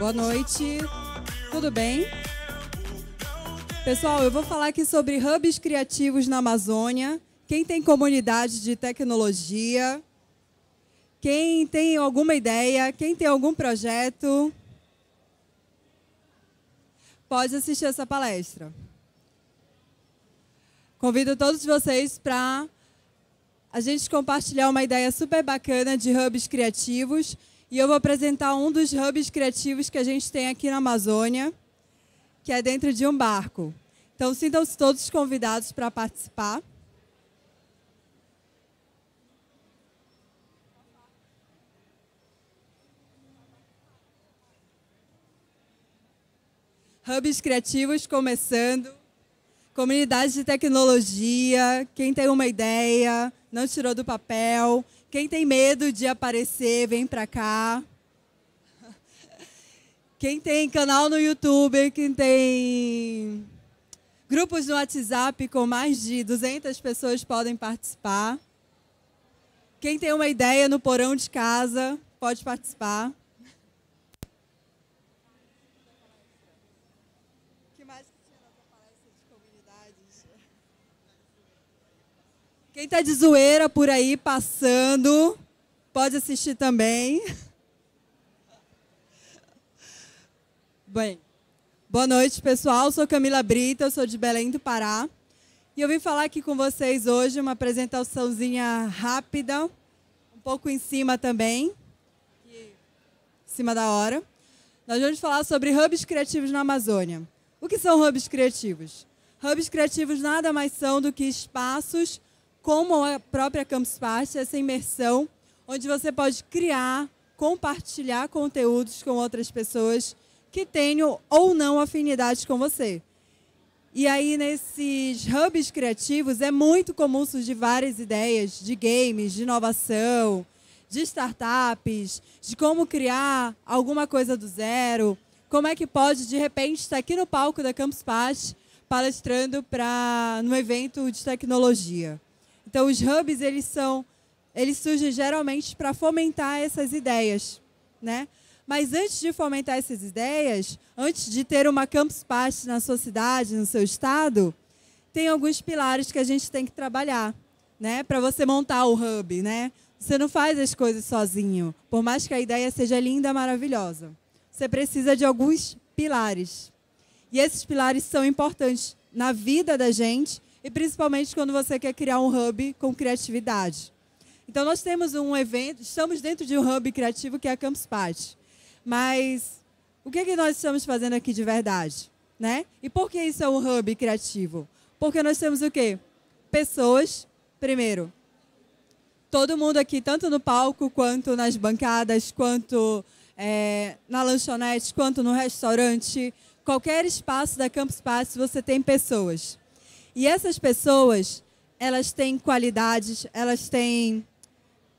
Boa noite. Tudo bem? Pessoal, eu vou falar aqui sobre hubs criativos na Amazônia. Quem tem comunidade de tecnologia, quem tem alguma ideia, quem tem algum projeto, pode assistir essa palestra. Convido todos vocês para a gente compartilhar uma ideia super bacana de hubs criativos e eu vou apresentar um dos hubs criativos que a gente tem aqui na Amazônia, que é dentro de um barco. Então, sintam-se todos convidados para participar. Hubs criativos começando, comunidades de tecnologia, quem tem uma ideia, não tirou do papel, quem tem medo de aparecer, vem para cá. Quem tem canal no YouTube, quem tem grupos no WhatsApp com mais de 200 pessoas podem participar. Quem tem uma ideia no porão de casa, pode participar. que mais que tinha na tua palestra de comunidades? Quem está de zoeira por aí passando, pode assistir também. Bem, boa noite, pessoal. sou Camila Brita, eu sou de Belém do Pará. E eu vim falar aqui com vocês hoje uma apresentaçãozinha rápida, um pouco em cima também, em cima da hora. Nós vamos falar sobre hubs criativos na Amazônia. O que são hubs criativos? Hubs criativos nada mais são do que espaços como a própria Campus Party, essa imersão, onde você pode criar, compartilhar conteúdos com outras pessoas que tenham ou não afinidade com você. E aí, nesses hubs criativos, é muito comum surgir várias ideias de games, de inovação, de startups, de como criar alguma coisa do zero. Como é que pode, de repente, estar aqui no palco da Campus Party palestrando para no evento de tecnologia? Então, os hubs eles são, eles surgem geralmente para fomentar essas ideias, né? Mas antes de fomentar essas ideias, antes de ter uma campus party na sua cidade, no seu estado, tem alguns pilares que a gente tem que trabalhar, né? Para você montar o hub, né? Você não faz as coisas sozinho, por mais que a ideia seja linda, maravilhosa. Você precisa de alguns pilares. E esses pilares são importantes na vida da gente e principalmente quando você quer criar um hub com criatividade. Então, nós temos um evento, estamos dentro de um hub criativo que é a Campus Party. Mas o que, é que nós estamos fazendo aqui de verdade? Né? E por que isso é um hub criativo? Porque nós temos o quê? Pessoas, primeiro. Todo mundo aqui, tanto no palco, quanto nas bancadas, quanto é, na lanchonete, quanto no restaurante, qualquer espaço da Campus Party, você tem pessoas. E essas pessoas, elas têm qualidades, elas têm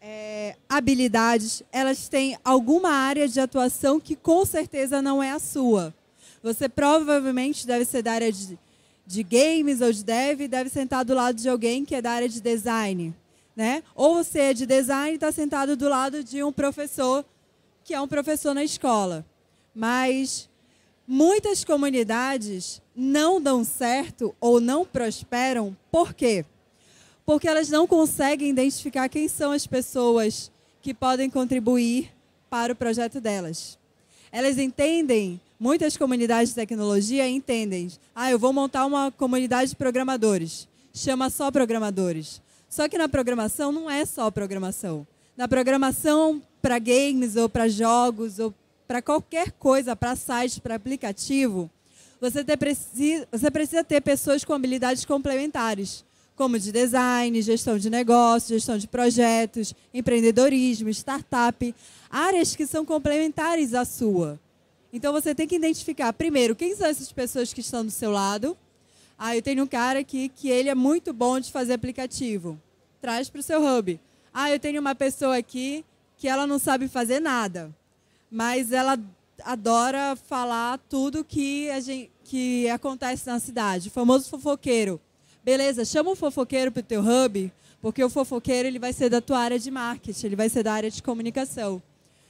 é, habilidades, elas têm alguma área de atuação que com certeza não é a sua. Você provavelmente deve ser da área de, de games ou de dev e deve sentar do lado de alguém que é da área de design. Né? Ou você é de design e está sentado do lado de um professor que é um professor na escola. Mas Muitas comunidades não dão certo ou não prosperam, por quê? Porque elas não conseguem identificar quem são as pessoas que podem contribuir para o projeto delas. Elas entendem, muitas comunidades de tecnologia entendem, ah, eu vou montar uma comunidade de programadores, chama só programadores. Só que na programação não é só programação. Na programação para games ou para jogos ou para qualquer coisa, para site, para aplicativo, você, ter, precisa, você precisa ter pessoas com habilidades complementares, como de design, gestão de negócios, gestão de projetos, empreendedorismo, startup, áreas que são complementares à sua. Então você tem que identificar primeiro quem são essas pessoas que estão do seu lado. Ah, eu tenho um cara aqui que ele é muito bom de fazer aplicativo. Traz para o seu hub. Ah, eu tenho uma pessoa aqui que ela não sabe fazer nada mas ela adora falar tudo que, a gente, que acontece na cidade. O famoso fofoqueiro. Beleza, chama o fofoqueiro para o teu hub, porque o fofoqueiro ele vai ser da tua área de marketing, ele vai ser da área de comunicação.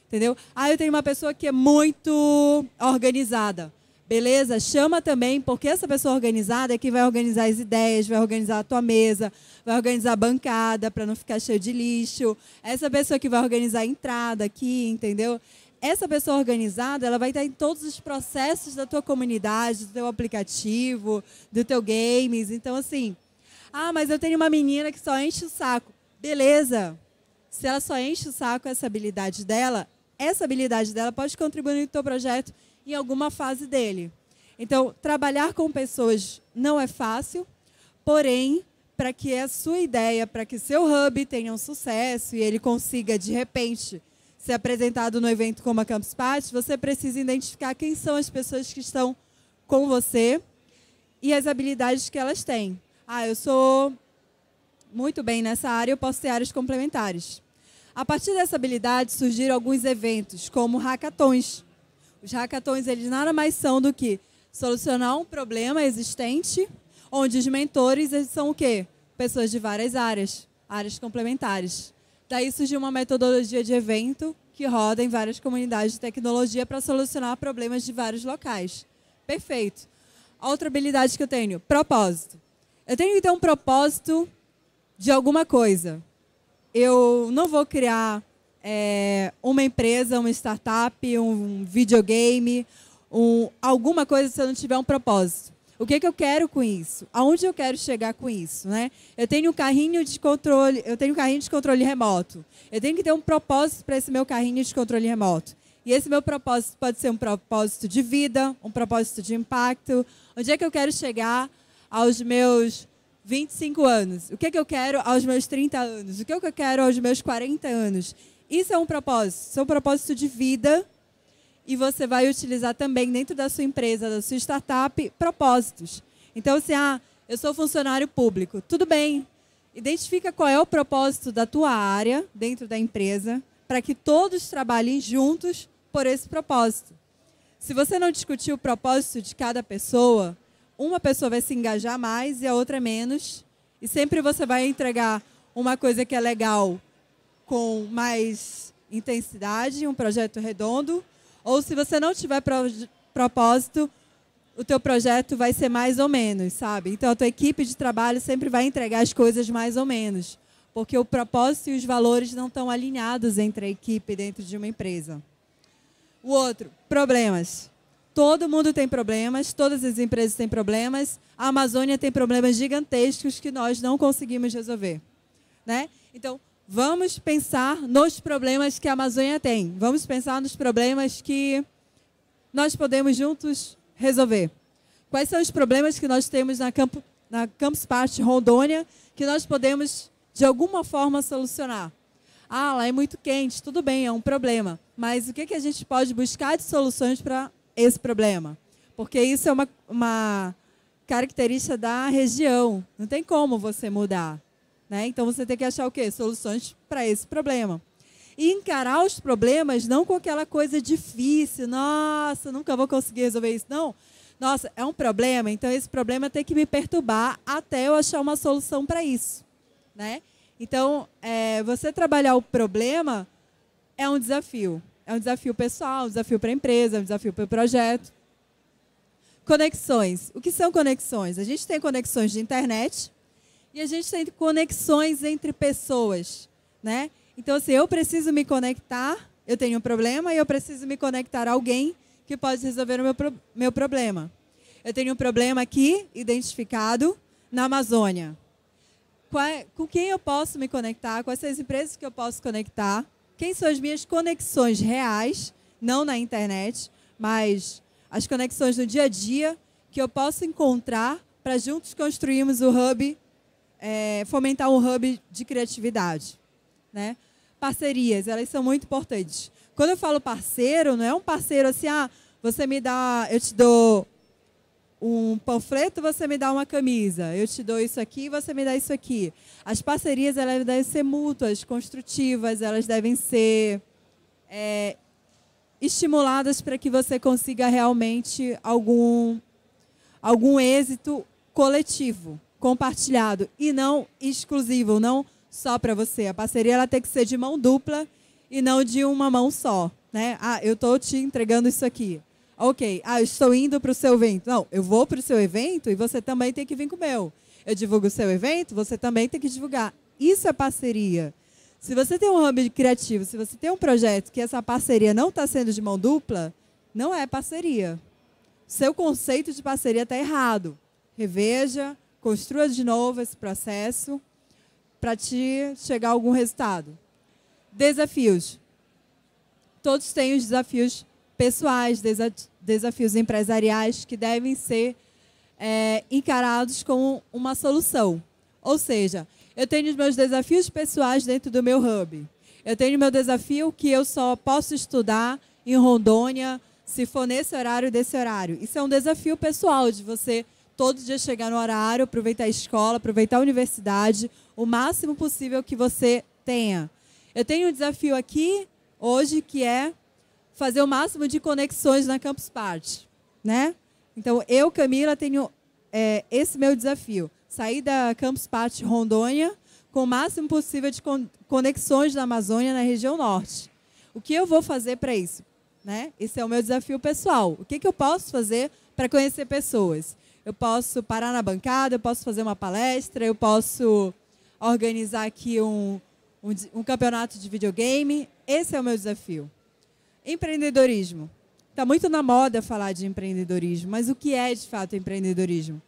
Entendeu? Ah, eu tenho uma pessoa que é muito organizada. Beleza? Chama também, porque essa pessoa organizada é que vai organizar as ideias, vai organizar a tua mesa, vai organizar a bancada para não ficar cheio de lixo. Essa pessoa que vai organizar a entrada aqui, entendeu? essa pessoa organizada, ela vai estar em todos os processos da tua comunidade, do teu aplicativo, do teu games. Então, assim, ah, mas eu tenho uma menina que só enche o saco. Beleza. Se ela só enche o saco essa habilidade dela, essa habilidade dela pode contribuir no teu projeto em alguma fase dele. Então, trabalhar com pessoas não é fácil, porém, para que a sua ideia, para que seu hub tenha um sucesso e ele consiga, de repente, ser apresentado no evento como a Campus Party, você precisa identificar quem são as pessoas que estão com você e as habilidades que elas têm. Ah, eu sou muito bem nessa área, eu posso ter áreas complementares. A partir dessa habilidade surgiram alguns eventos, como hackathons. Os hackathons, eles nada mais são do que solucionar um problema existente, onde os mentores são o quê? Pessoas de várias áreas, áreas complementares. Daí surgiu uma metodologia de evento que roda em várias comunidades de tecnologia para solucionar problemas de vários locais. Perfeito. Outra habilidade que eu tenho, propósito. Eu tenho que ter um propósito de alguma coisa. Eu não vou criar é, uma empresa, uma startup, um videogame, um, alguma coisa se eu não tiver um propósito. O que, que eu quero com isso? Aonde eu quero chegar com isso, né? Eu tenho um carrinho de controle, eu tenho um carrinho de controle remoto. Eu tenho que ter um propósito para esse meu carrinho de controle remoto. E esse meu propósito pode ser um propósito de vida, um propósito de impacto. Onde é que eu quero chegar aos meus 25 anos? O que é que eu quero aos meus 30 anos? O que é que eu quero aos meus 40 anos? Isso é um propósito, isso é um propósito de vida e você vai utilizar também dentro da sua empresa, da sua startup, propósitos. Então, assim, ah, eu sou funcionário público. Tudo bem. Identifica qual é o propósito da tua área dentro da empresa para que todos trabalhem juntos por esse propósito. Se você não discutir o propósito de cada pessoa, uma pessoa vai se engajar mais e a outra menos. E sempre você vai entregar uma coisa que é legal com mais intensidade, um projeto redondo, ou se você não tiver pro, propósito, o teu projeto vai ser mais ou menos, sabe? Então a tua equipe de trabalho sempre vai entregar as coisas mais ou menos, porque o propósito e os valores não estão alinhados entre a equipe dentro de uma empresa. O outro, problemas. Todo mundo tem problemas, todas as empresas têm problemas. A Amazônia tem problemas gigantescos que nós não conseguimos resolver, né? Então, Vamos pensar nos problemas que a Amazônia tem. Vamos pensar nos problemas que nós podemos juntos resolver. Quais são os problemas que nós temos na, Campo, na Campus Party Rondônia que nós podemos, de alguma forma, solucionar? Ah, lá é muito quente, tudo bem, é um problema. Mas o que, que a gente pode buscar de soluções para esse problema? Porque isso é uma, uma característica da região. Não tem como você mudar. Né? Então você tem que achar o quê? Soluções para esse problema. E encarar os problemas não com aquela coisa difícil, nossa, nunca vou conseguir resolver isso, não. Nossa, é um problema, então esse problema tem que me perturbar até eu achar uma solução para isso. Né? Então, é, você trabalhar o problema é um desafio. É um desafio pessoal, um desafio para a empresa, um desafio para o projeto. Conexões. O que são conexões? A gente tem conexões de internet, e a gente tem conexões entre pessoas, né? Então, assim, eu preciso me conectar, eu tenho um problema e eu preciso me conectar a alguém que pode resolver o meu, meu problema. Eu tenho um problema aqui, identificado, na Amazônia. É, com quem eu posso me conectar? Quais são as empresas que eu posso conectar? Quem são as minhas conexões reais, não na internet, mas as conexões no dia a dia que eu posso encontrar para juntos construirmos o hub é, fomentar um hub de criatividade. Né? Parcerias, elas são muito importantes. Quando eu falo parceiro, não é um parceiro assim, ah, você me dá, eu te dou um panfleto, você me dá uma camisa, eu te dou isso aqui, você me dá isso aqui. As parcerias elas devem ser mútuas, construtivas, elas devem ser é, estimuladas para que você consiga realmente algum, algum êxito coletivo compartilhado e não exclusivo, não só para você. A parceria ela tem que ser de mão dupla e não de uma mão só, né? Ah, eu estou te entregando isso aqui. Ok, ah, eu estou indo para o seu evento. Não, eu vou para o seu evento e você também tem que vir com o meu. Eu divulgo o seu evento, você também tem que divulgar. Isso é parceria. Se você tem um hub criativo, se você tem um projeto que essa parceria não está sendo de mão dupla, não é parceria. Seu conceito de parceria está errado. Reveja, construa de novo esse processo para te chegar a algum resultado. Desafios. Todos têm os desafios pessoais, desafios empresariais que devem ser é, encarados com uma solução. Ou seja, eu tenho os meus desafios pessoais dentro do meu hub. Eu tenho meu desafio que eu só posso estudar em Rondônia se for nesse horário desse horário. Isso é um desafio pessoal de você todos dia dias chegar no horário, aproveitar a escola, aproveitar a universidade, o máximo possível que você tenha. Eu tenho um desafio aqui hoje que é fazer o máximo de conexões na Campus Party, né? Então eu, Camila, tenho é, esse meu desafio: sair da Campus Party Rondônia com o máximo possível de conexões da Amazônia na região norte. O que eu vou fazer para isso? Né? Esse é o meu desafio pessoal. O que, que eu posso fazer para conhecer pessoas? eu posso parar na bancada, eu posso fazer uma palestra, eu posso organizar aqui um, um, um campeonato de videogame. Esse é o meu desafio. Empreendedorismo. Está muito na moda falar de empreendedorismo, mas o que é de fato empreendedorismo?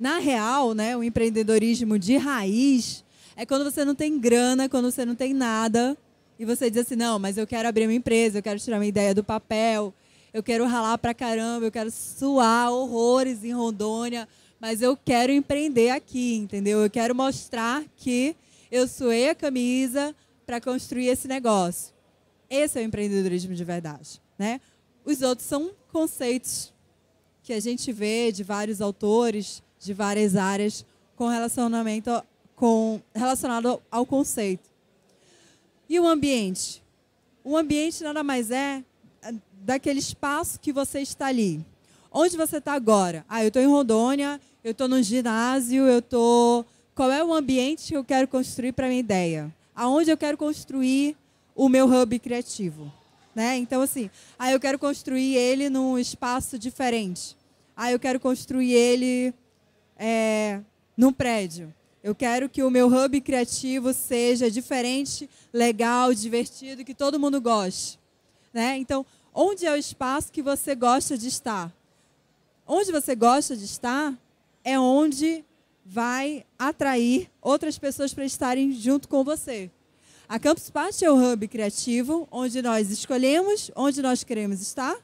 Na real, né, o empreendedorismo de raiz é quando você não tem grana, quando você não tem nada, e você diz assim: não, mas eu quero abrir uma empresa, eu quero tirar minha ideia do papel, eu quero ralar pra caramba, eu quero suar horrores em Rondônia, mas eu quero empreender aqui, entendeu? Eu quero mostrar que eu suei a camisa para construir esse negócio. Esse é o empreendedorismo de verdade, né? Os outros são conceitos que a gente vê de vários autores, de várias áreas com relacionamento com relacionado ao conceito. E o ambiente? O ambiente nada mais é daquele espaço que você está ali. Onde você está agora? Ah, eu estou em Rondônia, eu estou no ginásio, eu estou. Qual é o ambiente que eu quero construir para minha ideia? Aonde eu quero construir o meu hub criativo? Né? Então, assim, ah, eu quero construir ele num espaço diferente. Ah, eu quero construir ele é, num prédio. Eu quero que o meu hub criativo seja diferente, legal, divertido, que todo mundo goste. Né? Então, Onde é o espaço que você gosta de estar? Onde você gosta de estar é onde vai atrair outras pessoas para estarem junto com você. A Campus Party é o hub criativo, onde nós escolhemos onde nós queremos estar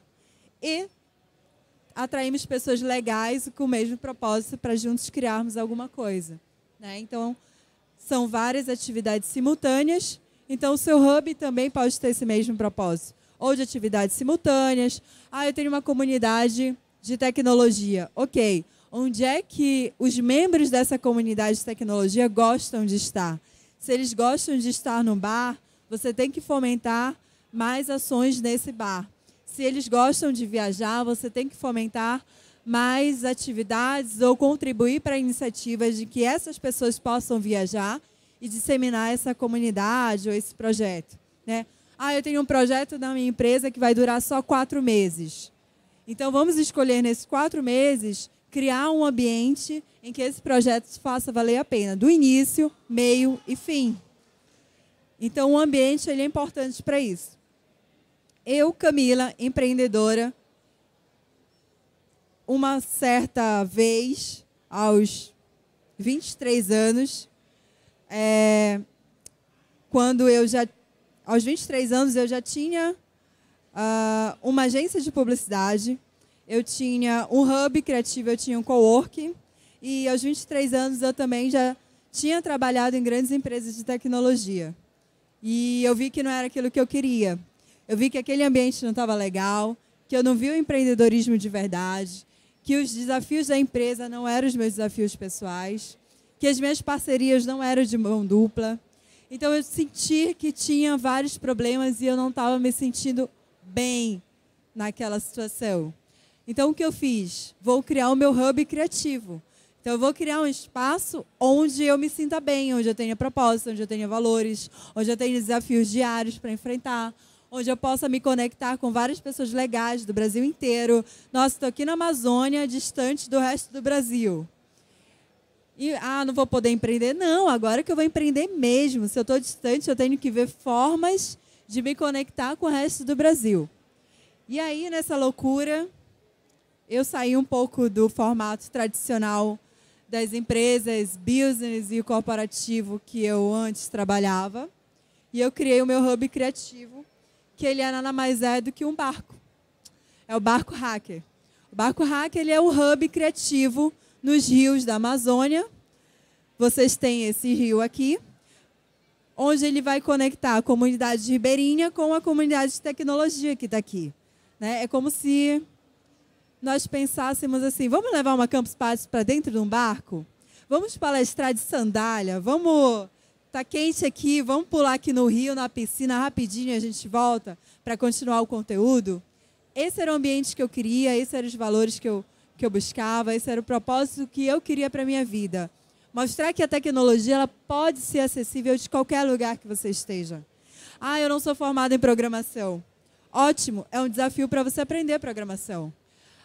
e atraímos pessoas legais com o mesmo propósito para juntos criarmos alguma coisa. Né? Então, são várias atividades simultâneas. Então, o seu hub também pode ter esse mesmo propósito ou de atividades simultâneas. Ah, eu tenho uma comunidade de tecnologia. Ok. Onde é que os membros dessa comunidade de tecnologia gostam de estar? Se eles gostam de estar no bar, você tem que fomentar mais ações nesse bar. Se eles gostam de viajar, você tem que fomentar mais atividades ou contribuir para iniciativas de que essas pessoas possam viajar e disseminar essa comunidade ou esse projeto. Né? Ah, eu tenho um projeto da minha empresa que vai durar só quatro meses. Então, vamos escolher nesses quatro meses criar um ambiente em que esse projeto faça valer a pena, do início, meio e fim. Então, o ambiente ele é importante para isso. Eu, Camila, empreendedora, uma certa vez, aos 23 anos, é, quando eu já aos 23 anos, eu já tinha uh, uma agência de publicidade, eu tinha um hub criativo, eu tinha um coworking. E aos 23 anos, eu também já tinha trabalhado em grandes empresas de tecnologia. E eu vi que não era aquilo que eu queria. Eu vi que aquele ambiente não estava legal, que eu não vi o empreendedorismo de verdade, que os desafios da empresa não eram os meus desafios pessoais, que as minhas parcerias não eram de mão dupla, então eu senti que tinha vários problemas e eu não estava me sentindo bem naquela situação. Então o que eu fiz? Vou criar o meu hub criativo. Então eu vou criar um espaço onde eu me sinta bem, onde eu tenha propósito, onde eu tenha valores, onde eu tenha desafios diários para enfrentar, onde eu possa me conectar com várias pessoas legais do Brasil inteiro. Nossa, estou aqui na Amazônia, distante do resto do Brasil. E, ah, não vou poder empreender. Não, agora que eu vou empreender mesmo. Se eu estou distante, eu tenho que ver formas de me conectar com o resto do Brasil. E aí, nessa loucura, eu saí um pouco do formato tradicional das empresas, business e corporativo que eu antes trabalhava. E eu criei o meu hub criativo, que ele é nada mais é do que um barco. É o barco hacker. O barco hacker ele é o hub criativo nos rios da Amazônia. Vocês têm esse rio aqui, onde ele vai conectar a comunidade ribeirinha com a comunidade de tecnologia que está aqui. Né? É como se nós pensássemos assim: vamos levar uma campus party para dentro de um barco? Vamos palestrar de sandália? Vamos tá quente aqui, vamos pular aqui no rio, na piscina, rapidinho a gente volta para continuar o conteúdo. Esse era o ambiente que eu queria, esses eram os valores que eu que eu buscava, esse era o propósito que eu queria para a minha vida. Mostrar que a tecnologia ela pode ser acessível de qualquer lugar que você esteja. Ah, eu não sou formada em programação. Ótimo, é um desafio para você aprender programação.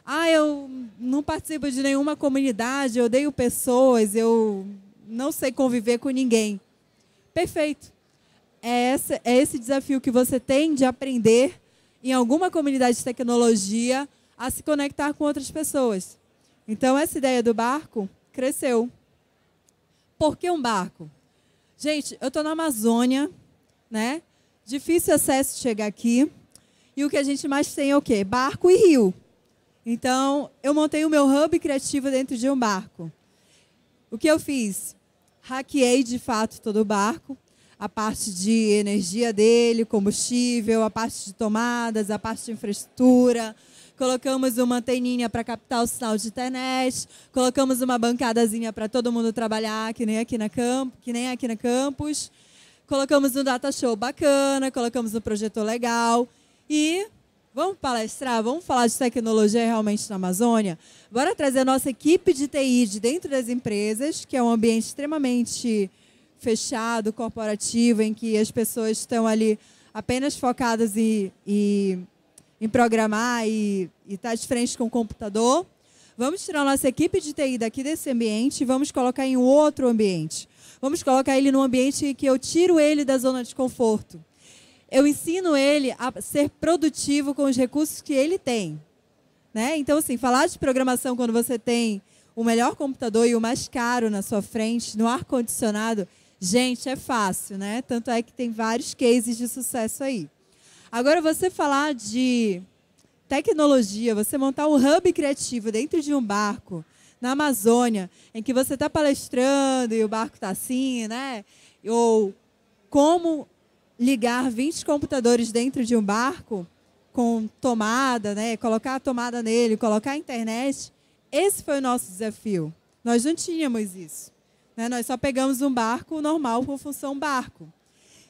Ah, eu não participo de nenhuma comunidade, eu odeio pessoas, eu não sei conviver com ninguém. Perfeito. É, é esse desafio que você tem de aprender em alguma comunidade de tecnologia a se conectar com outras pessoas. Então, essa ideia do barco cresceu. Por que um barco? Gente, eu estou na Amazônia, né? Difícil acesso chegar aqui. E o que a gente mais tem é o quê? Barco e rio. Então, eu montei o meu hub criativo dentro de um barco. O que eu fiz? Hackeei, de fato, todo o barco. A parte de energia dele, combustível, a parte de tomadas, a parte de infraestrutura, colocamos uma teninha para captar o sinal de internet, colocamos uma bancadazinha para todo mundo trabalhar, que nem aqui na campo, que nem aqui na campus. Colocamos um data show bacana, colocamos um projetor legal e Vamos palestrar, vamos falar de tecnologia realmente na Amazônia? Bora trazer a nossa equipe de TI de dentro das empresas, que é um ambiente extremamente fechado, corporativo, em que as pessoas estão ali apenas focadas em, e em programar e estar tá de frente com o computador. Vamos tirar nossa equipe de TI daqui desse ambiente e vamos colocar em outro ambiente. Vamos colocar ele num ambiente que eu tiro ele da zona de conforto. Eu ensino ele a ser produtivo com os recursos que ele tem. Né? Então, assim, falar de programação quando você tem o melhor computador e o mais caro na sua frente, no ar-condicionado, gente, é fácil, né? Tanto é que tem vários cases de sucesso aí. Agora, você falar de tecnologia, você montar um hub criativo dentro de um barco, na Amazônia, em que você está palestrando e o barco está assim, né? Ou como ligar 20 computadores dentro de um barco com tomada, né? Colocar a tomada nele, colocar a internet. Esse foi o nosso desafio. Nós não tínhamos isso. Né? Nós só pegamos um barco normal com função barco.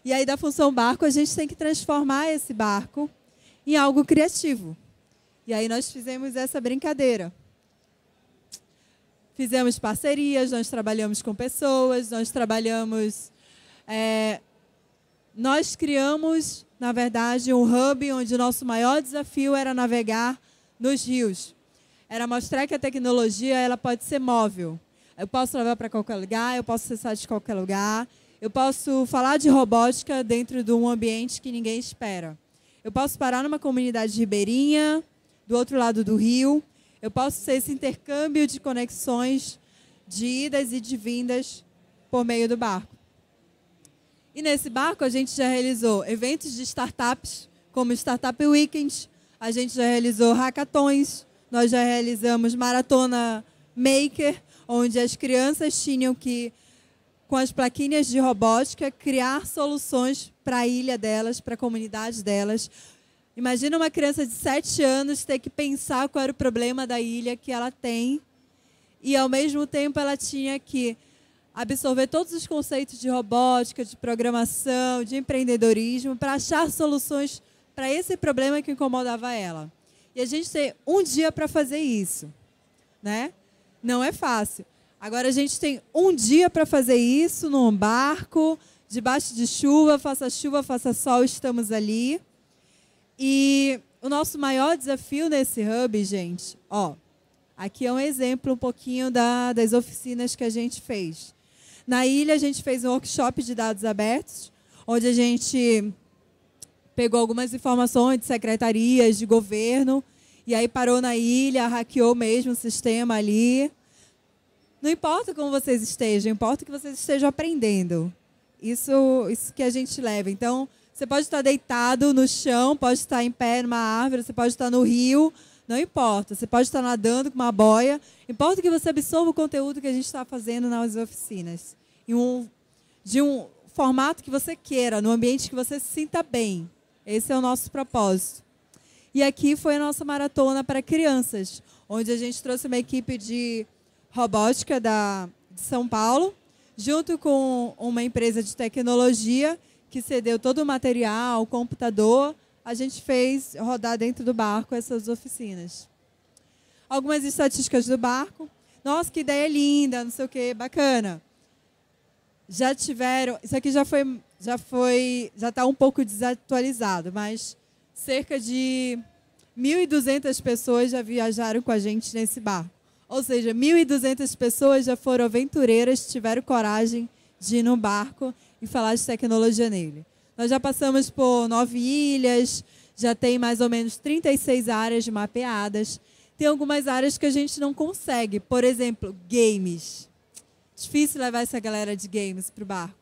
E aí, da função barco, a gente tem que transformar esse barco em algo criativo. E aí, nós fizemos essa brincadeira. Fizemos parcerias, nós trabalhamos com pessoas, nós trabalhamos. É, nós criamos, na verdade, um hub onde o nosso maior desafio era navegar nos rios. Era mostrar que a tecnologia ela pode ser móvel. Eu posso levar para qualquer lugar, eu posso acessar de qualquer lugar. Eu posso falar de robótica dentro de um ambiente que ninguém espera. Eu posso parar numa comunidade ribeirinha, do outro lado do rio. Eu posso ser esse intercâmbio de conexões, de idas e de vindas por meio do barco. E nesse barco a gente já realizou eventos de startups, como Startup Weekends, a gente já realizou hackathons, nós já realizamos maratona maker, onde as crianças tinham que com as plaquinhas de robótica, criar soluções para a ilha delas, para a comunidade delas. Imagina uma criança de 7 anos ter que pensar qual era o problema da ilha que ela tem e, ao mesmo tempo, ela tinha que absorver todos os conceitos de robótica, de programação, de empreendedorismo, para achar soluções para esse problema que incomodava ela. E a gente tem um dia para fazer isso, né? Não é fácil. Agora a gente tem um dia para fazer isso num barco, debaixo de chuva, faça chuva, faça sol, estamos ali. E o nosso maior desafio nesse hub, gente, ó, aqui é um exemplo um pouquinho da, das oficinas que a gente fez. Na ilha a gente fez um workshop de dados abertos, onde a gente pegou algumas informações de secretarias, de governo, e aí parou na ilha, hackeou mesmo o sistema ali não importa como vocês estejam, importa que vocês estejam aprendendo. Isso, isso que a gente leva. Então, você pode estar deitado no chão, pode estar em pé numa árvore, você pode estar no rio, não importa. Você pode estar nadando com uma boia. Importa que você absorva o conteúdo que a gente está fazendo nas oficinas. Um, de um formato que você queira, no ambiente que você se sinta bem. Esse é o nosso propósito. E aqui foi a nossa maratona para crianças, onde a gente trouxe uma equipe de robótica da, de São Paulo, junto com uma empresa de tecnologia que cedeu todo o material, o computador. A gente fez rodar dentro do barco essas oficinas. Algumas estatísticas do barco. Nossa, que ideia linda, não sei o que, bacana. Já tiveram, isso aqui já foi, já foi, já está um pouco desatualizado, mas cerca de 1.200 pessoas já viajaram com a gente nesse barco. Ou seja, 1.200 pessoas já foram aventureiras, tiveram coragem de ir no barco e falar de tecnologia nele. Nós já passamos por nove ilhas, já tem mais ou menos 36 áreas mapeadas. Tem algumas áreas que a gente não consegue, por exemplo, games. Difícil levar essa galera de games para o barco.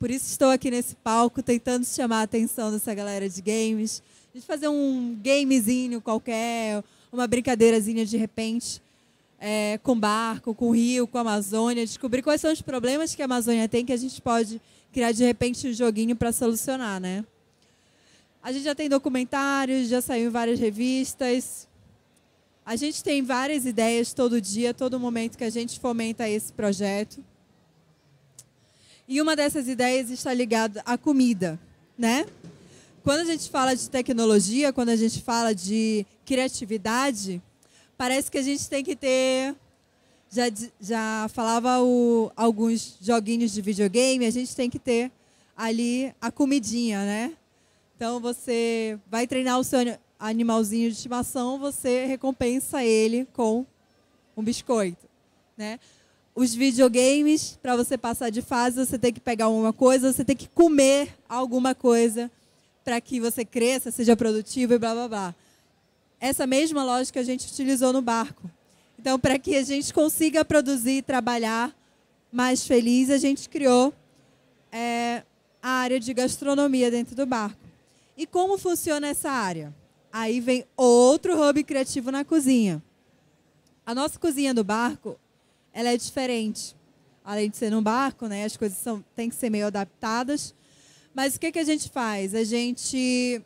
Por isso estou aqui nesse palco tentando chamar a atenção dessa galera de games. A gente fazer um gamezinho qualquer, uma brincadeirazinha de repente é, com barco, com rio, com Amazônia, descobrir quais são os problemas que a Amazônia tem que a gente pode criar de repente um joguinho para solucionar, né? A gente já tem documentários, já saiu em várias revistas. A gente tem várias ideias todo dia, todo momento que a gente fomenta esse projeto. E uma dessas ideias está ligada à comida, né? Quando a gente fala de tecnologia, quando a gente fala de criatividade, parece que a gente tem que ter. Já, já falava o, alguns joguinhos de videogame, a gente tem que ter ali a comidinha, né? Então você vai treinar o seu animalzinho de estimação, você recompensa ele com um biscoito, né? Os videogames, para você passar de fase, você tem que pegar alguma coisa, você tem que comer alguma coisa para que você cresça, seja produtivo e blá blá blá essa mesma lógica a gente utilizou no barco. Então, para que a gente consiga produzir e trabalhar mais feliz, a gente criou é, a área de gastronomia dentro do barco. E como funciona essa área? Aí vem outro hub criativo na cozinha. A nossa cozinha do barco, ela é diferente. Além de ser no barco, né, as coisas são, têm que ser meio adaptadas. Mas o que, que a gente faz? A gente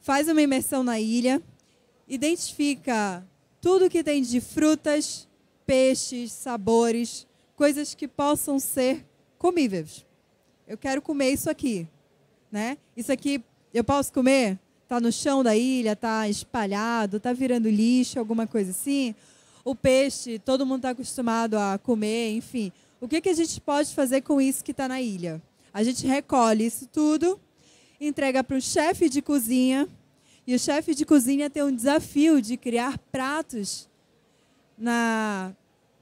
faz uma imersão na ilha, identifica tudo que tem de frutas, peixes, sabores, coisas que possam ser comíveis. Eu quero comer isso aqui, né? Isso aqui eu posso comer? Tá no chão da ilha, tá espalhado, tá virando lixo, alguma coisa assim. O peixe, todo mundo está acostumado a comer, enfim. O que, que a gente pode fazer com isso que está na ilha? A gente recolhe isso tudo, entrega para o chefe de cozinha, e o chefe de cozinha tem um desafio de criar pratos na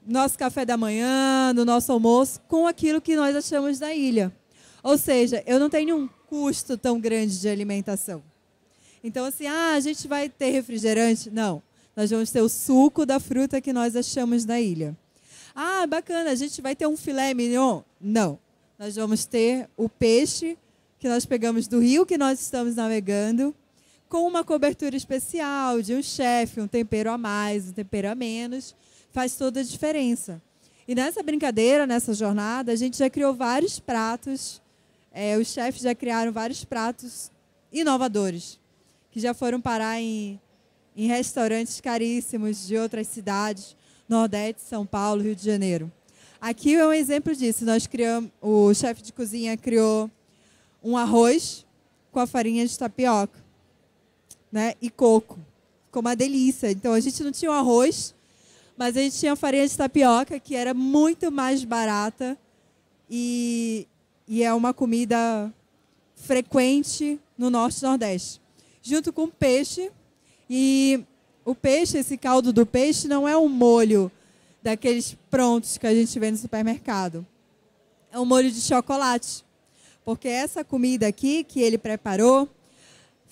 nosso café da manhã, no nosso almoço, com aquilo que nós achamos da ilha. Ou seja, eu não tenho um custo tão grande de alimentação. Então, assim, ah, a gente vai ter refrigerante? Não. Nós vamos ter o suco da fruta que nós achamos da ilha. Ah, bacana, a gente vai ter um filé mignon? Não. Nós vamos ter o peixe que nós pegamos do rio que nós estamos navegando com uma cobertura especial de um chefe, um tempero a mais, um tempero a menos, faz toda a diferença. E nessa brincadeira, nessa jornada, a gente já criou vários pratos, é, os chefes já criaram vários pratos inovadores, que já foram parar em, em restaurantes caríssimos de outras cidades, Nordeste, São Paulo, Rio de Janeiro. Aqui é um exemplo disso. Nós criamos, o chefe de cozinha criou um arroz com a farinha de tapioca né? E coco. Ficou uma delícia. Então a gente não tinha o arroz, mas a gente tinha a farinha de tapioca, que era muito mais barata e, e é uma comida frequente no norte e nordeste. Junto com peixe. E o peixe, esse caldo do peixe, não é um molho daqueles prontos que a gente vê no supermercado. É um molho de chocolate. Porque essa comida aqui que ele preparou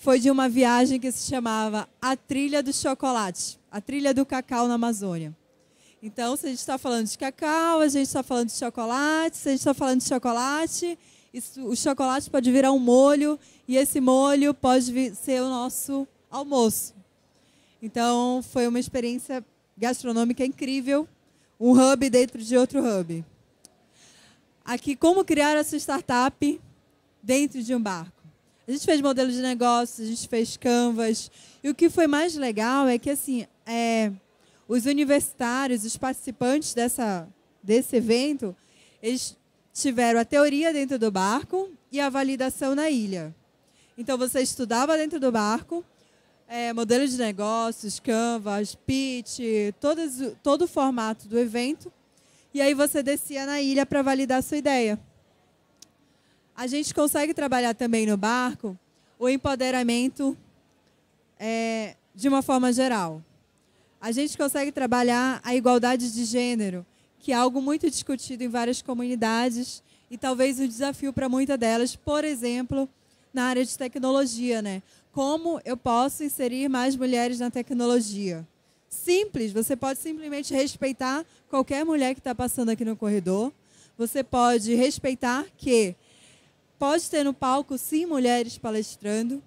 foi de uma viagem que se chamava A Trilha do Chocolate, a Trilha do Cacau na Amazônia. Então, se a gente está falando de cacau, a gente está falando de chocolate, se a gente está falando de chocolate, isso, o chocolate pode virar um molho e esse molho pode ser o nosso almoço. Então, foi uma experiência gastronômica incrível, um hub dentro de outro hub. Aqui, como criar a sua startup dentro de um barco. A gente fez modelo de negócios, a gente fez canvas. E o que foi mais legal é que assim, é, os universitários, os participantes dessa, desse evento, eles tiveram a teoria dentro do barco e a validação na ilha. Então você estudava dentro do barco, é, modelo de negócios, canvas, pitch, todos, todo o formato do evento. E aí você descia na ilha para validar a sua ideia a gente consegue trabalhar também no barco o empoderamento é, de uma forma geral. A gente consegue trabalhar a igualdade de gênero, que é algo muito discutido em várias comunidades e talvez um desafio para muitas delas, por exemplo, na área de tecnologia, né? Como eu posso inserir mais mulheres na tecnologia? Simples, você pode simplesmente respeitar qualquer mulher que está passando aqui no corredor. Você pode respeitar que pode ter no palco, sim, mulheres palestrando.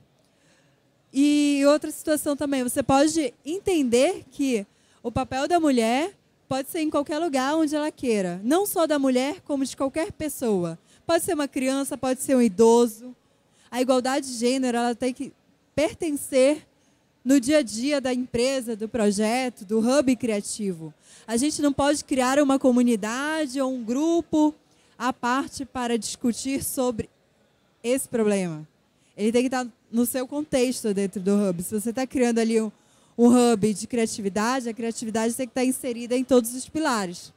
E outra situação também, você pode entender que o papel da mulher pode ser em qualquer lugar onde ela queira, não só da mulher, como de qualquer pessoa. Pode ser uma criança, pode ser um idoso. A igualdade de gênero ela tem que pertencer no dia a dia da empresa, do projeto, do hub criativo. A gente não pode criar uma comunidade ou um grupo à parte para discutir sobre esse problema. Ele tem que estar no seu contexto dentro do hub. Se você está criando ali um, um hub de criatividade, a criatividade tem que estar inserida em todos os pilares.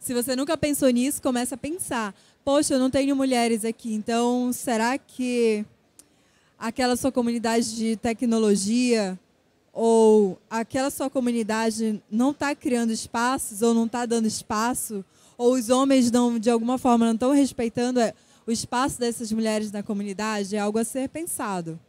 Se você nunca pensou nisso, começa a pensar. Poxa, eu não tenho mulheres aqui, então será que aquela sua comunidade de tecnologia ou aquela sua comunidade não está criando espaços ou não está dando espaço ou os homens não de alguma forma não estão respeitando é, o espaço dessas mulheres na comunidade é algo a ser pensado.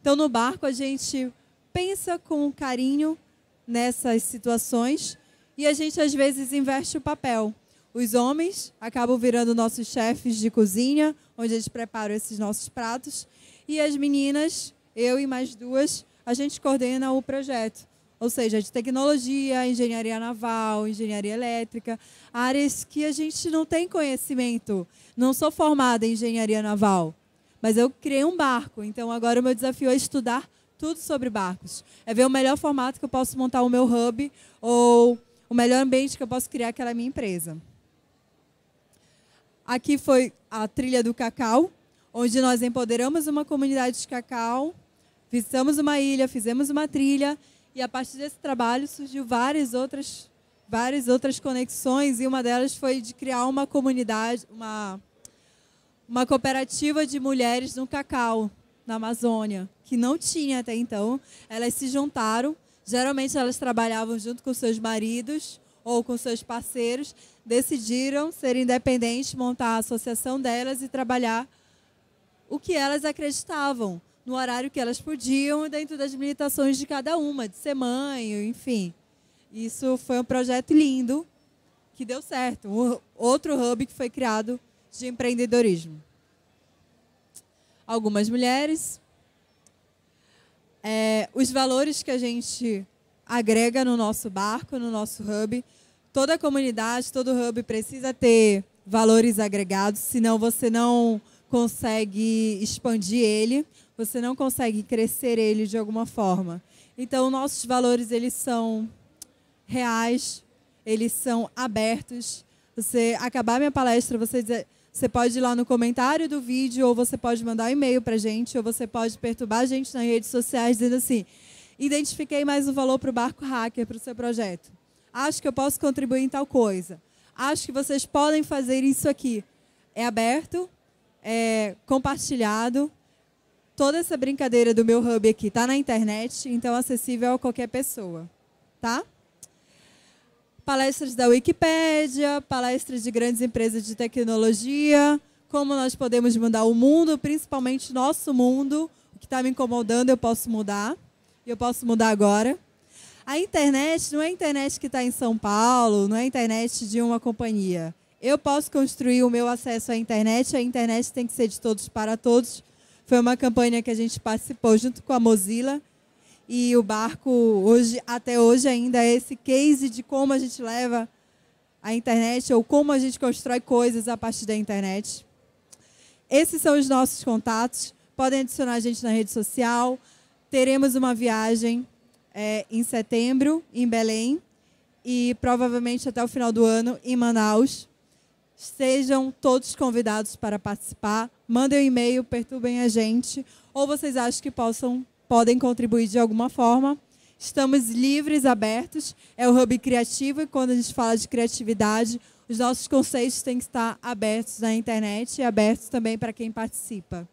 Então, no barco, a gente pensa com carinho nessas situações e a gente, às vezes, inverte o papel. Os homens acabam virando nossos chefes de cozinha, onde eles preparam esses nossos pratos, e as meninas, eu e mais duas, a gente coordena o projeto ou seja, de tecnologia, engenharia naval, engenharia elétrica, áreas que a gente não tem conhecimento. Não sou formada em engenharia naval, mas eu criei um barco, então agora o meu desafio é estudar tudo sobre barcos. É ver o melhor formato que eu posso montar o meu hub ou o melhor ambiente que eu posso criar aquela minha empresa. Aqui foi a trilha do cacau, onde nós empoderamos uma comunidade de cacau, visitamos uma ilha, fizemos uma trilha e a partir desse trabalho surgiu várias outras, várias outras conexões, e uma delas foi de criar uma comunidade, uma, uma cooperativa de mulheres no cacau, na Amazônia, que não tinha até então. Elas se juntaram, geralmente elas trabalhavam junto com seus maridos ou com seus parceiros, decidiram ser independentes, montar a associação delas e trabalhar o que elas acreditavam no horário que elas podiam, dentro das limitações de cada uma, de mãe, enfim. Isso foi um projeto lindo que deu certo. Um outro hub que foi criado de empreendedorismo. Algumas mulheres. É, os valores que a gente agrega no nosso barco, no nosso hub. Toda comunidade, todo hub precisa ter valores agregados, senão você não consegue expandir ele, você não consegue crescer ele de alguma forma. Então, nossos valores eles são reais, eles são abertos. Você acabar minha palestra, você dizer, você pode ir lá no comentário do vídeo, ou você pode mandar um e-mail para a gente, ou você pode perturbar a gente nas redes sociais dizendo assim: identifiquei mais um valor para o Barco Hacker, para o seu projeto. Acho que eu posso contribuir em tal coisa. Acho que vocês podem fazer isso aqui. É aberto, é, compartilhado. Toda essa brincadeira do meu hub aqui está na internet, então acessível a qualquer pessoa, tá? Palestras da Wikipédia, palestras de grandes empresas de tecnologia, como nós podemos mudar o mundo, principalmente nosso mundo, o que está me incomodando eu posso mudar, e eu posso mudar agora. A internet não é a internet que está em São Paulo, não é a internet de uma companhia, eu posso construir o meu acesso à internet, a internet tem que ser de todos para todos. Foi uma campanha que a gente participou junto com a Mozilla e o barco hoje até hoje ainda é esse case de como a gente leva a internet ou como a gente constrói coisas a partir da internet. Esses são os nossos contatos. Podem adicionar a gente na rede social. Teremos uma viagem é, em setembro em Belém e provavelmente até o final do ano em Manaus Sejam todos convidados para participar. Mandem um e-mail, perturbem a gente. Ou vocês acham que possam, podem contribuir de alguma forma. Estamos livres, abertos. É o Hub Criativo e quando a gente fala de criatividade, os nossos conceitos têm que estar abertos na internet e abertos também para quem participa.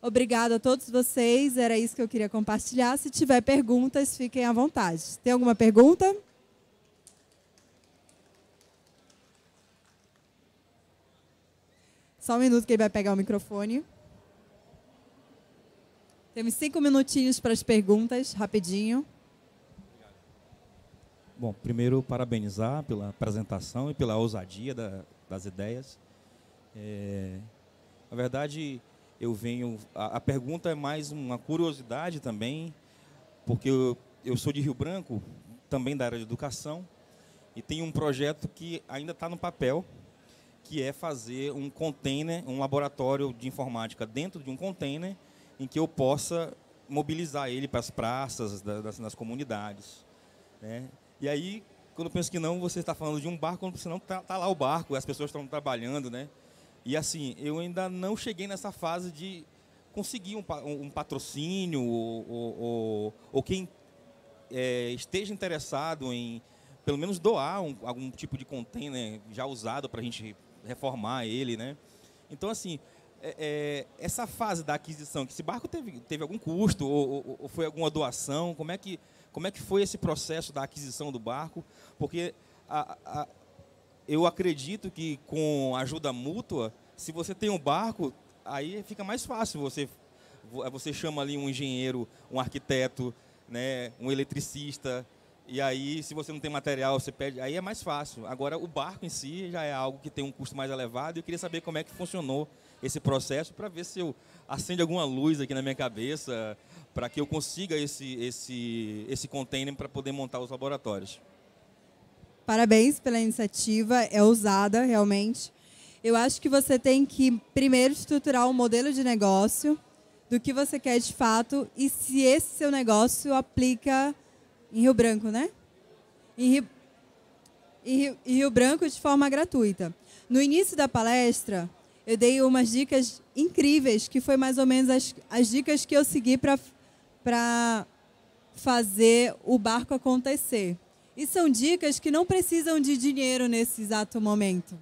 Obrigada a todos vocês. Era isso que eu queria compartilhar. Se tiver perguntas, fiquem à vontade. Tem alguma pergunta? Só um minuto que ele vai pegar o microfone. Temos cinco minutinhos para as perguntas, rapidinho. Bom, primeiro parabenizar pela apresentação e pela ousadia da, das ideias. É, na verdade, eu venho. A, a, pergunta é mais uma curiosidade também, porque eu, eu sou de Rio Branco, também da área de educação, e tem um projeto que ainda está no papel, que é fazer um container, um laboratório de informática dentro de um container em que eu possa mobilizar ele para as praças, das, nas comunidades. Né? E aí, quando eu penso que não, você está falando de um barco, quando você não está tá lá o barco, as pessoas estão trabalhando, né? E assim, eu ainda não cheguei nessa fase de conseguir um, um patrocínio ou, ou, ou, ou quem é, esteja interessado em, pelo menos, doar um, algum tipo de container já usado para a gente reformar ele, né? Então, assim, é, é, essa fase da aquisição, que esse barco teve, teve algum custo ou, ou, ou, foi alguma doação? Como é, que, como é que foi esse processo da aquisição do barco? Porque a, a, eu acredito que com ajuda mútua, se você tem um barco, aí fica mais fácil. Você, você chama ali um engenheiro, um arquiteto, né, um eletricista, e aí, se você não tem material, você pede. Aí é mais fácil. Agora, o barco em si já é algo que tem um custo mais elevado. E eu queria saber como é que funcionou esse processo para ver se eu acende alguma luz aqui na minha cabeça para que eu consiga esse, esse, esse container para poder montar os laboratórios. Parabéns pela iniciativa, é ousada realmente. Eu acho que você tem que primeiro estruturar um modelo de negócio do que você quer de fato e se esse seu negócio aplica em Rio Branco, né? Em Rio, em Rio, em Rio Branco de forma gratuita. No início da palestra, eu dei umas dicas incríveis, que foi mais ou menos as, as dicas que eu segui para fazer o barco acontecer. E são dicas que não precisam de dinheiro nesse exato momento.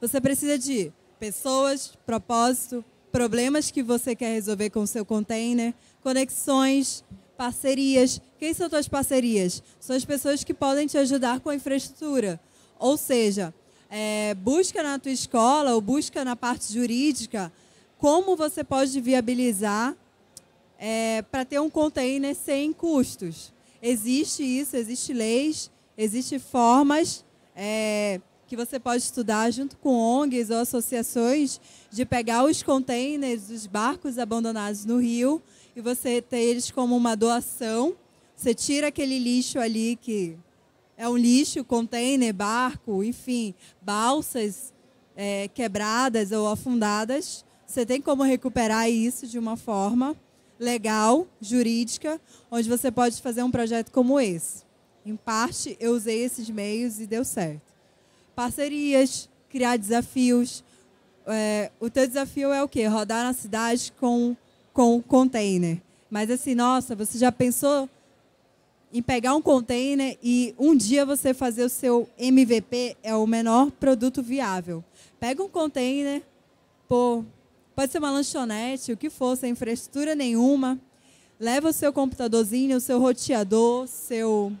Você precisa de pessoas, propósito, problemas que você quer resolver com o seu container, conexões, Parcerias. Quem são tuas parcerias? São as pessoas que podem te ajudar com a infraestrutura. Ou seja, é, busca na tua escola ou busca na parte jurídica como você pode viabilizar é, para ter um container sem custos. Existe isso, existe leis, existem formas é, que você pode estudar junto com ONGs ou associações de pegar os containers, os barcos abandonados no rio e você ter eles como uma doação. Você tira aquele lixo ali que é um lixo, container, barco, enfim, balsas é, quebradas ou afundadas. Você tem como recuperar isso de uma forma legal, jurídica, onde você pode fazer um projeto como esse. Em parte, eu usei esses meios e deu certo. Parcerias, criar desafios. É, o teu desafio é o quê? Rodar na cidade com com o container. Mas assim, nossa, você já pensou em pegar um container e um dia você fazer o seu MVP é o menor produto viável. Pega um container, pô, pode ser uma lanchonete, o que for, sem infraestrutura nenhuma. Leva o seu computadorzinho, o seu roteador, seu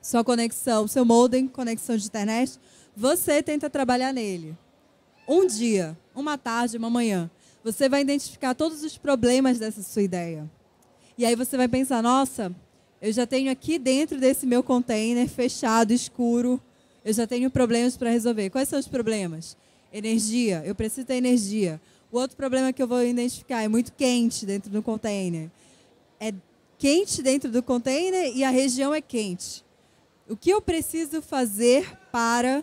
sua conexão, seu modem, conexão de internet, você tenta trabalhar nele. Um dia, uma tarde, uma manhã. Você vai identificar todos os problemas dessa sua ideia. E aí você vai pensar: nossa, eu já tenho aqui dentro desse meu container fechado, escuro, eu já tenho problemas para resolver. Quais são os problemas? Energia, eu preciso ter energia. O outro problema que eu vou identificar é muito quente dentro do container. É quente dentro do container e a região é quente. O que eu preciso fazer para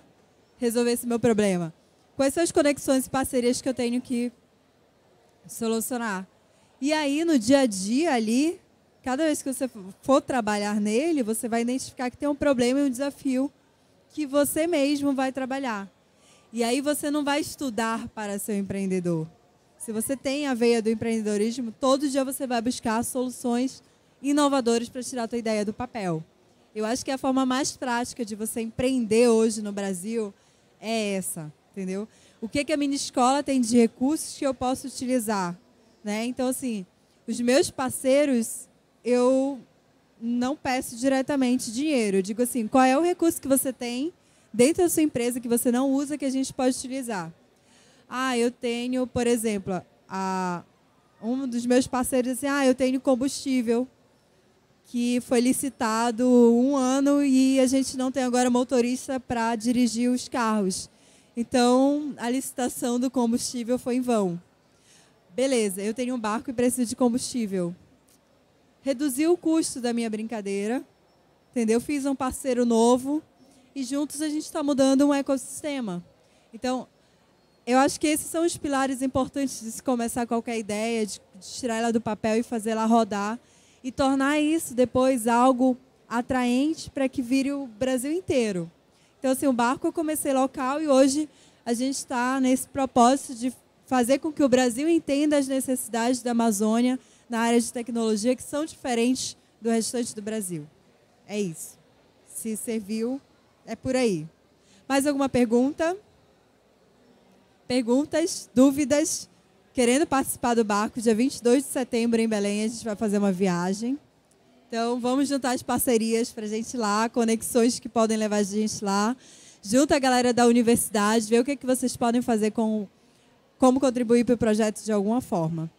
resolver esse meu problema? Quais são as conexões e parcerias que eu tenho que Solucionar. E aí, no dia a dia ali, cada vez que você for trabalhar nele, você vai identificar que tem um problema e um desafio que você mesmo vai trabalhar. E aí você não vai estudar para ser um empreendedor. Se você tem a veia do empreendedorismo, todo dia você vai buscar soluções inovadoras para tirar a ideia do papel. Eu acho que a forma mais prática de você empreender hoje no Brasil é essa entendeu? O que, que a minha escola tem de recursos que eu posso utilizar, né? Então, assim, os meus parceiros, eu não peço diretamente dinheiro. Eu digo assim, qual é o recurso que você tem dentro da sua empresa que você não usa que a gente pode utilizar? Ah, eu tenho, por exemplo, a, um dos meus parceiros assim, ah, eu tenho combustível que foi licitado um ano e a gente não tem agora motorista para dirigir os carros. Então, a licitação do combustível foi em vão. Beleza, eu tenho um barco e preciso de combustível. Reduzi o custo da minha brincadeira, entendeu? Fiz um parceiro novo e juntos a gente está mudando um ecossistema. Então, eu acho que esses são os pilares importantes de se começar qualquer ideia, de, de tirar ela do papel e fazer ela rodar e tornar isso depois algo atraente para que vire o Brasil inteiro. Então, assim, o barco eu comecei local e hoje a gente está nesse propósito de fazer com que o Brasil entenda as necessidades da Amazônia na área de tecnologia que são diferentes do restante do Brasil. É isso. Se serviu, é por aí. Mais alguma pergunta? Perguntas, dúvidas? Querendo participar do barco, dia 22 de setembro em Belém, a gente vai fazer uma viagem. Então, vamos juntar as parcerias para a gente lá, conexões que podem levar a gente lá. Junta a galera da universidade, ver o que, é que vocês podem fazer com como contribuir para o projeto de alguma forma.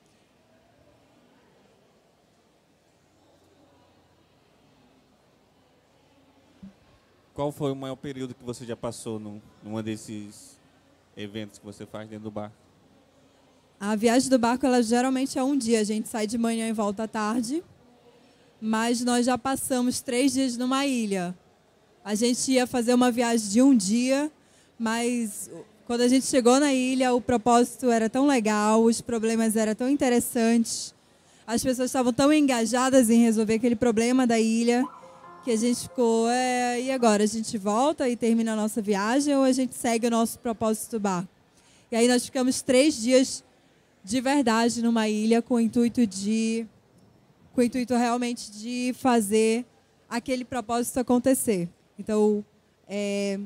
Qual foi o maior período que você já passou num, numa desses eventos que você faz dentro do barco? A viagem do barco, ela geralmente é um dia. A gente sai de manhã e volta à tarde mas nós já passamos três dias numa ilha. A gente ia fazer uma viagem de um dia, mas quando a gente chegou na ilha, o propósito era tão legal, os problemas eram tão interessantes, as pessoas estavam tão engajadas em resolver aquele problema da ilha, que a gente ficou, é, e agora? A gente volta e termina a nossa viagem ou a gente segue o nosso propósito do barco? E aí nós ficamos três dias de verdade numa ilha com o intuito de com o intuito realmente de fazer aquele propósito acontecer. Então, é,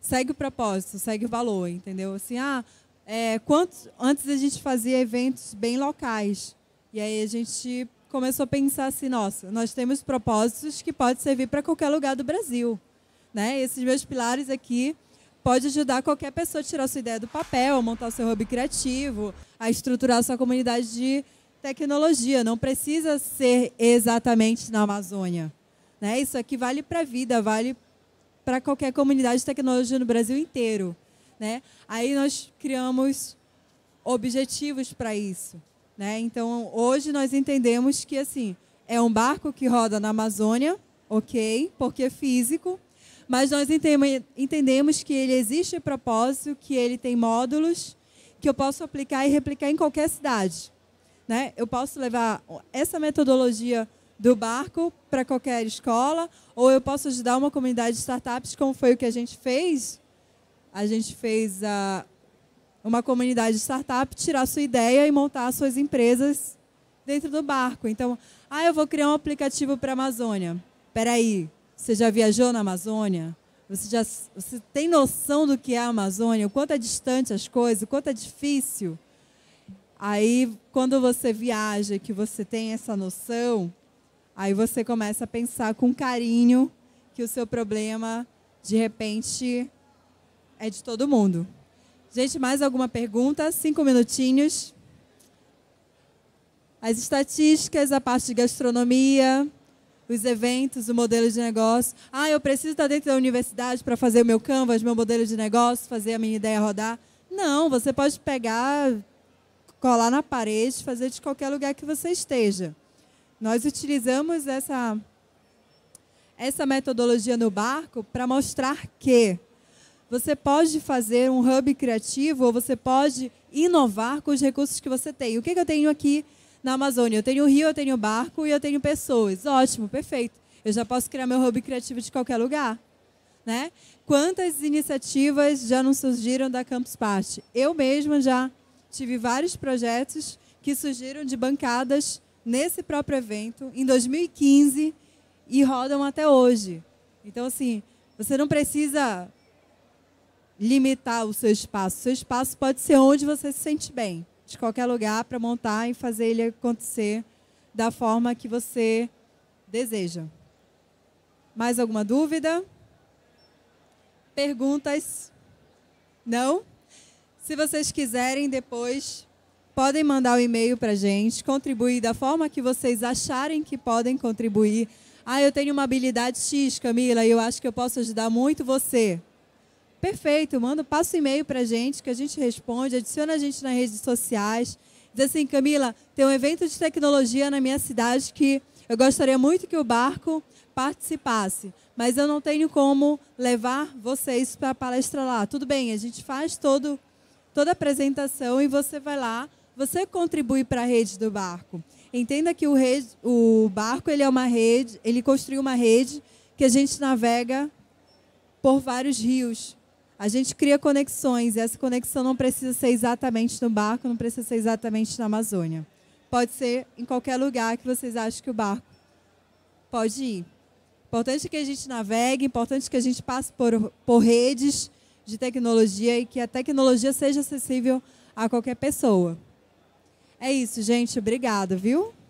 segue o propósito, segue o valor, entendeu? Assim, ah, é, quantos, antes a gente fazia eventos bem locais. E aí a gente começou a pensar assim, nossa, nós temos propósitos que podem servir para qualquer lugar do Brasil. Né? esses meus pilares aqui pode ajudar qualquer pessoa a tirar sua ideia do papel, a montar o seu hobby criativo, a estruturar a sua comunidade de tecnologia, não precisa ser exatamente na Amazônia. Né? Isso aqui vale para a vida, vale para qualquer comunidade de tecnologia no Brasil inteiro. Né? Aí nós criamos objetivos para isso. Né? Então, hoje nós entendemos que assim é um barco que roda na Amazônia, ok, porque é físico, mas nós entendemos que ele existe propósito, que ele tem módulos que eu posso aplicar e replicar em qualquer cidade. Né? Eu posso levar essa metodologia do barco para qualquer escola, ou eu posso ajudar uma comunidade de startups, como foi o que a gente fez. A gente fez a, ah, uma comunidade de startup tirar sua ideia e montar suas empresas dentro do barco. Então, ah, eu vou criar um aplicativo para a Amazônia. Espera aí, você já viajou na Amazônia? Você já você tem noção do que é a Amazônia? O quanto é distante as coisas? O quanto é difícil? Aí, quando você viaja, que você tem essa noção, aí você começa a pensar com carinho que o seu problema, de repente, é de todo mundo. Gente, mais alguma pergunta? Cinco minutinhos. As estatísticas, a parte de gastronomia, os eventos, o modelo de negócio. Ah, eu preciso estar dentro da universidade para fazer o meu canvas, meu modelo de negócio, fazer a minha ideia rodar. Não, você pode pegar colar na parede, fazer de qualquer lugar que você esteja. Nós utilizamos essa, essa metodologia no barco para mostrar que você pode fazer um hub criativo ou você pode inovar com os recursos que você tem. O que, que eu tenho aqui na Amazônia? Eu tenho rio, eu tenho barco e eu tenho pessoas. Ótimo, perfeito. Eu já posso criar meu hub criativo de qualquer lugar. Né? Quantas iniciativas já não surgiram da Campus Party? Eu mesma já tive vários projetos que surgiram de bancadas nesse próprio evento em 2015 e rodam até hoje. Então, assim, você não precisa limitar o seu espaço. O seu espaço pode ser onde você se sente bem, de qualquer lugar, para montar e fazer ele acontecer da forma que você deseja. Mais alguma dúvida? Perguntas? Não? Se vocês quiserem depois, podem mandar o um e-mail para a gente, contribuir da forma que vocês acharem que podem contribuir. Ah, eu tenho uma habilidade X, Camila, e eu acho que eu posso ajudar muito você. Perfeito, manda, passa o e-mail para a gente, que a gente responde, adiciona a gente nas redes sociais. Diz assim, Camila, tem um evento de tecnologia na minha cidade que eu gostaria muito que o barco participasse, mas eu não tenho como levar vocês para a palestra lá. Tudo bem, a gente faz todo toda a apresentação e você vai lá, você contribui para a rede do barco. Entenda que o, rede, o barco ele é uma rede, ele construiu uma rede que a gente navega por vários rios. A gente cria conexões e essa conexão não precisa ser exatamente no barco, não precisa ser exatamente na Amazônia. Pode ser em qualquer lugar que vocês acham que o barco pode ir. Importante que a gente navegue, importante que a gente passe por, por redes de tecnologia e que a tecnologia seja acessível a qualquer pessoa. É isso, gente. Obrigada, viu?